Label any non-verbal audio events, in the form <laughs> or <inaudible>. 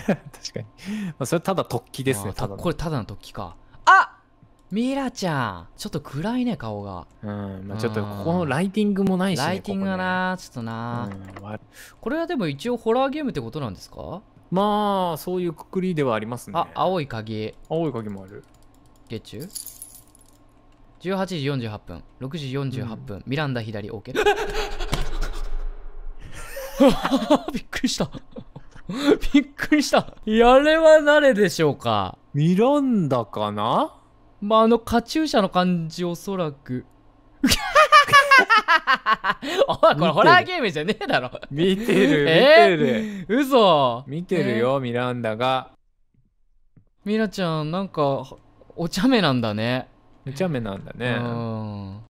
確かに。まあ、それただ突起ですね、ただこれただの突起か。あミラちゃんちょっと暗いね、顔が。うん、まあ、ちょっとここのライティングもないし、ね、ライティングがな、ちょっとな、うん、これはでも一応ホラーゲームってことなんですかまあ、そういうくくりではありますね。あ、青い鍵。青い鍵もある。月中18時48分6時48分、うん、ミランダ左 OK <laughs> <laughs> びっくりした <laughs> びっくりした。やれは誰でしょうかミランダかなまあ、あの、カチューシャの感じ、おそらく。<laughs> おい、これホラーゲームじゃねえだろ。見てる、見てる。嘘。見てるよ、えー、ミランダが。ミラちゃん、なんか、お茶目なんだね。お茶目なんだね。うん。